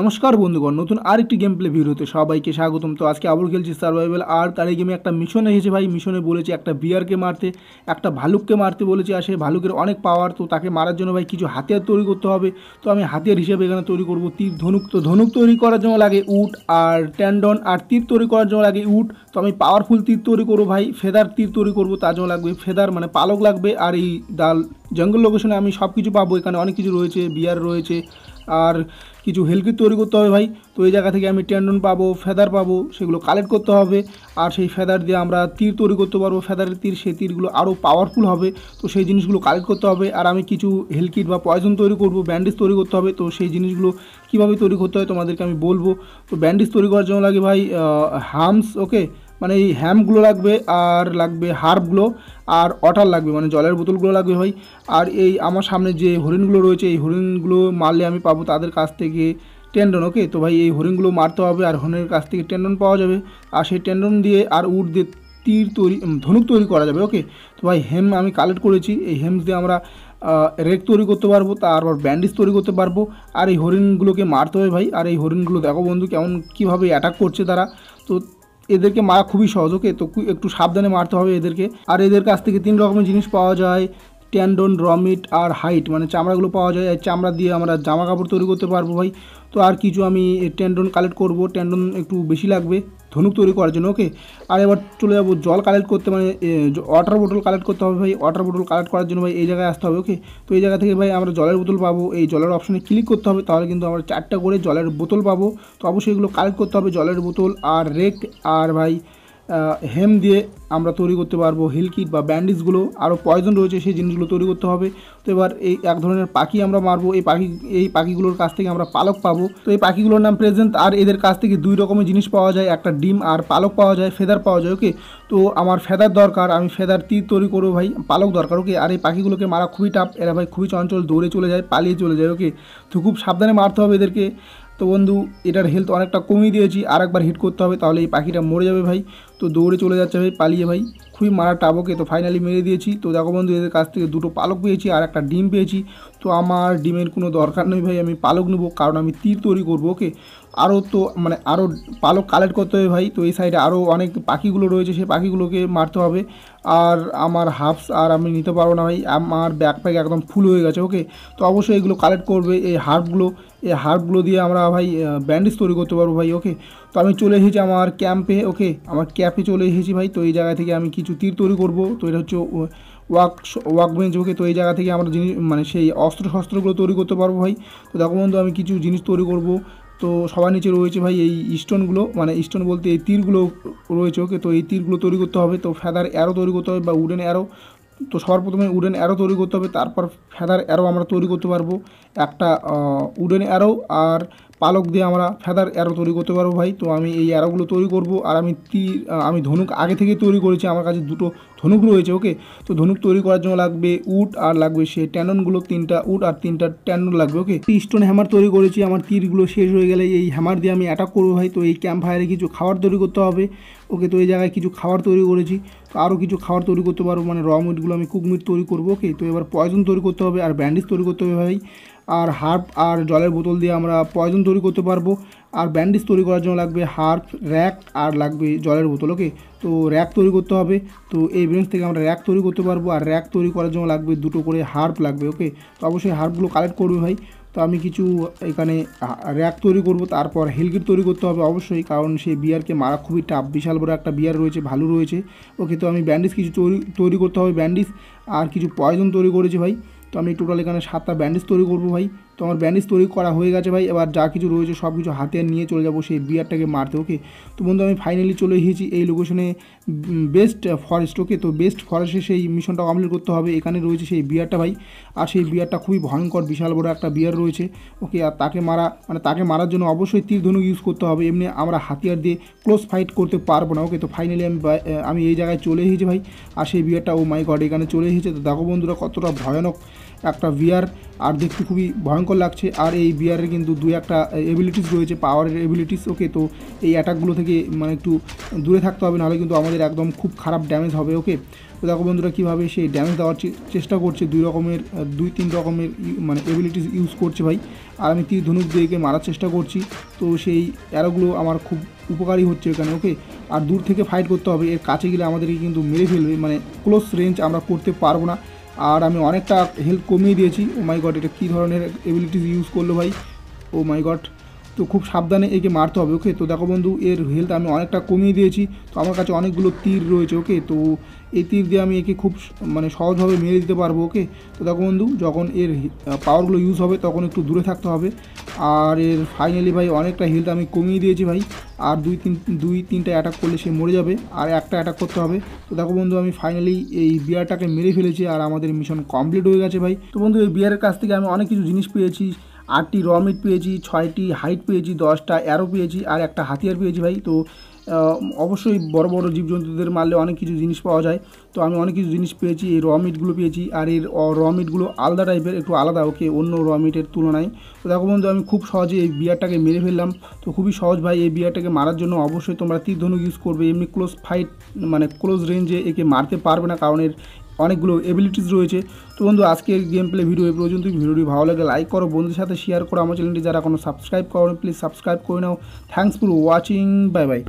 নমস্কার বন্ধুগণ নতুন আরেকটি গেম প্লে ভিডিওতে সবাইকে স্বাগতম তো আজকে আবার খেলছি সার্ভাইভেল আর তার এই গেমে একটা মিশন এসেছে ভাই মিশনে বলেছে একটা বিয়ারকে মারতে একটা ভালুককে মারতে বলেছে আর সেই ভালুকের অনেক পাওয়ার তো তাকে মারার জন্য ভাই কিছু হাতিয়ার তৈরি করতে হবে তো আমি হাতিয়ার হিসেবে এখানে তৈরি করব তীর ধনুক তো ধনুক তৈরি করার জন্য লাগে উট আর ট্যান্ডন আর তীর তৈরি করার জন্য লাগে উট তো আমি পাওয়ারফুল তীর তৈরি করবো ভাই ফেদার তীর তৈরি করবো তার জন্য লাগবে ফেদার মানে পালক লাগবে আর এই ডাল জঙ্গল লোকেশনে আমি সব কিছু পাবো এখানে অনেক কিছু রয়েছে বিয়ার রয়েছে আর কিছু হেলকিট তৈরি করতে হবে ভাই তো এই জায়গা থেকে আমি ট্যান্ডন পাবো ফেদার পাবো সেগুলো কালেক্ট করতে হবে আর সেই ফেদার দিয়ে আমরা তীর তৈরি করতে পারবো ফেদারের তীর সেই তীরগুলো আরও পাওয়ারফুল হবে তো সেই জিনিসগুলো কালেক্ট করতে হবে আর আমি কিছু হেলকিট বা পয়জন তৈরি করব ব্যান্ডেজ তৈরি করতে হবে তো সেই জিনিসগুলো কীভাবে তৈরি করতে হয় তোমাদেরকে আমি বলবো তো ব্যান্ডেজ তৈরি করার জন্য লাগে ভাই হামস ওকে মানে এই হ্যামগুলো লাগবে আর লাগবে হার্বগুলো আর অটার লাগবে মানে জলের বোতলগুলো লাগবে ভাই আর এই আমার সামনে যে হরিণগুলো রয়েছে এই হরিণগুলো মারলে আমি পাবো তাদের কাছ থেকে টেন্ডন ওকে তো ভাই এই হরিণগুলো মারতে হবে আর হরিণের কাছ থেকে টেন্ডন পাওয়া যাবে আর সেই টেন্ডন দিয়ে আর উট দিয়ে তীর তৈরি ধনুক তৈরি করা যাবে ওকে তো ভাই হেম আমি কালেক্ট করেছি এই হেমস দিয়ে আমরা রেক তৈরি করতে পারবো তারপর ব্যান্ডেজ তৈরি করতে পারবো আর এই হরিণগুলোকে মারতে হবে ভাই আর এই হরিণগুলো দেখো বন্ধু কেমন কীভাবে অ্যাটাক করছে তারা তো এদেরকে মারা খুবই সহজ ওকে তো একটু সাবধানে মারতে হবে এদেরকে আর এদের কাছ থেকে তিন রকমের জিনিস পাওয়া যায় ট্যান্ডন রমিট আর হাইট মানে চামড়াগুলো পাওয়া যায় এই চামড়া দিয়ে আমরা জামা কাপড় তৈরি করতে পারবো ভাই তো আর কিছু আমি ট্যান্ডন কালেক্ট করব ট্যান্ডন একটু বেশি লাগবে ধনুক তৈরি করার জন্য ওকে আর এবার চলে যাবো জল কালেক্ট করতে মানে ওয়াটার বোটল কালেক্ট করতে হবে ভাই ওয়াটার বোটল কালেক্ট করার জন্য ভাই এই জায়গায় আসতে হবে ওকে তো এই জায়গা থেকে ভাই আমরা জলের বোতল পাবো এই জলের অপশানে ক্লিক করতে হবে তাহলে কিন্তু আমরা চারটা করে জলের বোতল পাবো তো অবশ্যই এগুলো কালেক্ট করতে হবে জলের বোতল আর রেক আর ভাই হেম দিয়ে আমরা তৈরি করতে পারবো হিলকিট বা ব্যান্ডেজগুলো আরও পয়জন রয়েছে সেই জিনিসগুলো তৈরি করতে হবে তো এবার এই এক ধরনের পাখি আমরা মারবো এই পাখি এই পাখিগুলোর কাছ থেকে আমরা পালক পাবো তো এই পাখিগুলোর নাম প্রেজেন্ট আর এদের কাছ থেকে দুই রকমের জিনিস পাওয়া যায় একটা ডিম আর পালক পাওয়া যায় ফেদার পাওয়া যায় ওকে তো আমার ফেদার দরকার আমি ফেদার তীর তৈরি করবো ভাই পালক দরকার ওকে আর এই পাখিগুলোকে মারা খুবই টাপ এরা ভাই খুবই চঞ্চল দৌড়ে চলে যায় পালিয়ে চলে যায় ওকে তো খুব সাবধানে মারতে হবে এদেরকে তো বন্ধু এটার হেলথ অনেকটা কমিয়ে দিয়েছি আর একবার হিট করতে হবে তাহলে এই পাখিটা মরে যাবে ভাই তো দৌড়ে চলে যাচ্ছে ভাই পালিয়ে ভাই খুবই মারা টাবকে তো ফাইনালি মেরে দিয়েছি তো দেখো বন্ধু এদের কাছ থেকে দুটো পালক পেয়েছি আর একটা ডিম পেয়েছি তো আমার ডিমের কোনো দরকার নেই ভাই আমি পালক নেবো কারণ আমি তীর তৈরি করবো ওকে আরও তো মানে আরও পালক কালেক্ট করতে হবে ভাই তো এই সাইডে আরও অনেক পাখিগুলো রয়েছে সেই পাখিগুলোকে মারতে হবে আর আমার হাফস আর আমি নিতে পারবো না ভাই আমার ব্যাকপ্যাক একদম ফুল হয়ে গেছে ওকে তো অবশ্যই এগুলো কালেক্ট করবে এই হার্বগুলো এই হার্বগুলো দিয়ে আমরা ভাই ব্যান্ডেজ তৈরি করতে পারবো ভাই ওকে তো আমি চলে এসেছি আমার ক্যাম্পে ওকে আমার ক্যাপে চলে এসেছি ভাই তো এই জায়গা থেকে আমি কিছু তীর তৈরি করব তো এটা হচ্ছে ওয়াক ওয়াক বেঞ্চ ওকে তো এই জায়গা থেকে আমরা জিনিস মানে সেই অস্ত্র শস্ত্রগুলো তৈরি করতে পারবো ভাই তো দেখো বন্ধু আমি কিছু জিনিস তৈরি করবো তো সবার নিচে রয়েছে ভাই এই স্টোনগুলো মানে স্টোন বলতে এই তীরগুলো রয়েছে ওকে তো এই তীরগুলো তৈরি করতে হবে তো ফেদার অ্যারো তৈরি করতে হবে বা উডেন অ্যারো তো সবার প্রথমে উডেন অ্যারো তৈরি করতে হবে তারপর ফেদার অ্যারো আমরা তৈরি করতে পারবো একটা উডেন অ্যারো আর পালক দিয়ে আমরা ফেদার অ্যারো তৈরি করতে পারবো ভাই তো আমি এই অ্যারোগুলো তৈরি করব আর আমি তীর আমি ধনুক আগে থেকে তৈরি করেছি আমার কাছে দুটো ধনুক রয়েছে ওকে তো ধনুক তৈরি করার জন্য লাগবে উট আর লাগবে সে ট্যাননগুলো তিনটা উট আর তিনটা ট্যানন লাগবে ওকে স্টোন হ্যামার তৈরি করেছি আমার তীরগুলো শেষ হয়ে গেলে এই হ্যামার দিয়ে আমি অ্যাটাক করবো ভাই তো এই ক্যাম্প ফায়ারে কিছু খাবার তৈরি করতে হবে ওকে তো এই জায়গায় কিছু খাবার তৈরি করেছি তো আরও কিছু খাবার তৈরি করতে পারবো মানে র মিটগুলো আমি কুক মিট তৈরি করবো ওকে তো এবার পয়জন তৈরি করতে হবে আর ব্যান্ডেজ তৈরি করতে হবে ভাই আর হার্প আর জলের বোতল দিয়ে আমরা পয়জন তৈরি করতে পারবো আর ব্যান্ডেজ তৈরি করার জন্য লাগবে হার্প র্যাক আর লাগবে জলের বোতল ওকে তো র্যাক তৈরি করতে হবে তো এই ব্রেঞ্চ থেকে আমরা র্যাক তৈরি করতে পারবো আর র্যাক তৈরি করার জন্য লাগবে দুটো করে হার্প লাগবে ওকে তো অবশ্যই হার্পগুলো কালেক্ট করবে ভাই তো আমি কিছু এখানে র্যাক তৈরি করব তারপর হেলগেট তৈরি করতে হবে অবশ্যই কারণ সেই বিয়ারকে মারা খুবই টাফ বিশাল বড় একটা বিয়ার রয়েছে ভালো রয়েছে ওকে তো আমি ব্যান্ডেজ কিছু তৈরি তৈরি করতে হবে ব্যান্ডেজ আর কিছু পয়জন তৈরি করেছি ভাই তো আমি টোটাল এখানে সাতটা ব্যান্ডেজ তৈরি করবো ভাই তো আমার ব্যান্ডেজ তৈরি করা হয়ে গেছে ভাই এবার যা কিছু রয়েছে সব কিছু হাতে নিয়ে চলে যাবো সেই বিয়ারটাকে মারতে ওকে তো বন্ধু আমি ফাইনালি চলে এসেছি এই লোকেশনে বেস্ট ফরেস্ট ওকে তো বেস্ট ফরেস্টে সেই মিশনটা কমপ্লিট করতে হবে এখানে রয়েছে সেই বিয়ারটা ভাই আর সেই বিয়ারটা খুবই ভয়ঙ্কর বিশাল বড় একটা বিয়ার রয়েছে ওকে আর তাকে মারা মানে তাকে মারার জন্য অবশ্যই তীর ধনুক ইউজ করতে হবে এমনি আমরা হাতিয়ার দিয়ে ক্লোজ ফাইট করতে পারবো না ওকে তো ফাইনালি আমি আমি এই জায়গায় চলে এসেছি ভাই আর সেই বিয়ারটা ও মাই গড এখানে চলে এসেছে তো দেখো বন্ধুরা কতটা ভয়ানক একটা বিয়ার আর দেখতে খুবই ভয়ঙ্কর লাগছে আর এই বিয়ারের কিন্তু দু একটা এবিলিটিস রয়েছে পাওয়ারের এবিলিটিস ওকে তো এই অ্যাটাকগুলো থেকে মানে একটু দূরে থাকতে হবে নাহলে কিন্তু আমাদের একদম খুব খারাপ ড্যামেজ হবে ওকে তো দেখো বন্ধুরা কীভাবে সেই ড্যামেজ দেওয়ার চেষ্টা করছে দুই রকমের দুই তিন রকমের মানে এবিলিটিস ইউজ করছে ভাই আর আমি তীর ধনুক দিয়ে মারার চেষ্টা করছি তো সেই অ্যারোগুলো আমার খুব উপকারী হচ্ছে এখানে ওকে আর দূর থেকে ফাইট করতে হবে এর কাছে গেলে আমাদেরকে কিন্তু মেরে ফেলবে মানে ক্লোজ রেঞ্জ আমরা করতে পারবো না আর আমি অনেকটা হেল্প কমিয়ে দিয়েছি ও মাই গড এটা কী ধরনের এবিলিটিস ইউজ করলো ভাই ও মাই গড তো খুব সাবধানে একে মারতে হবে ওকে তো দেখো বন্ধু এর হেলথ আমি অনেকটা কমিয়ে দিয়েছি তো আমার কাছে অনেকগুলো তীর রয়েছে ওকে তো এই তীর দিয়ে আমি একে খুব মানে সহজভাবে মেরে দিতে পারবো ওকে তো দেখো বন্ধু যখন এর পাওয়ারগুলো ইউজ হবে তখন একটু দূরে থাকতে হবে আর এর ফাইনালি ভাই অনেকটা হেলথ আমি কমিয়ে দিয়েছি ভাই আর দুই তিন দুই তিনটা অ্যাটাক করলে সে মরে যাবে আর একটা অ্যাটাক করতে হবে তো দেখো বন্ধু আমি ফাইনালি এই বিয়ারটাকে মেরে ফেলেছি আর আমাদের মিশন কমপ্লিট হয়ে গেছে ভাই তো বন্ধু এই বিয়ারের কাছ থেকে আমি অনেক কিছু জিনিস পেয়েছি আটটি র মিট পেয়েছি ছয়টি হাইট পেয়েছি দশটা অ্যারো পেয়েছি আর একটা হাতিয়ার পেয়েছি ভাই তো অবশ্যই বড় বড় জীবজন্তুদের মারলে অনেক কিছু জিনিস পাওয়া যায় তো আমি অনেক কিছু জিনিস পেয়েছি এই র মিটগুলো পেয়েছি আর এর র মিটগুলো আলাদা টাইপের একটু আলাদা ওকে অন্য র মিটের তুলনায় তো দেখো বন্ধু আমি খুব সহজে এই বিয়ারটাকে মেরে ফেললাম তো খুবই সহজ ভাই এই বিয়ারটাকে মারার জন্য অবশ্যই তোমরা তীর ধনুক ইউজ করবে এমনি ক্লোজ ফাইট মানে ক্লোজ রেঞ্জে একে মারতে পারবে না কারণ এর অনেকগুলো এবিলিটিস রয়েছে তো বন্ধু আজকের গেম প্লে ভিডিও এই পর্যন্ত ভিডিওটি ভালো লাগে লাইক করো বন্ধুদের সাথে শেয়ার করো আমার চ্যানেলটি যারা কোনো সাবস্ক্রাইব করো প্লিজ সাবস্ক্রাইব করে নাও thanks for watching bye by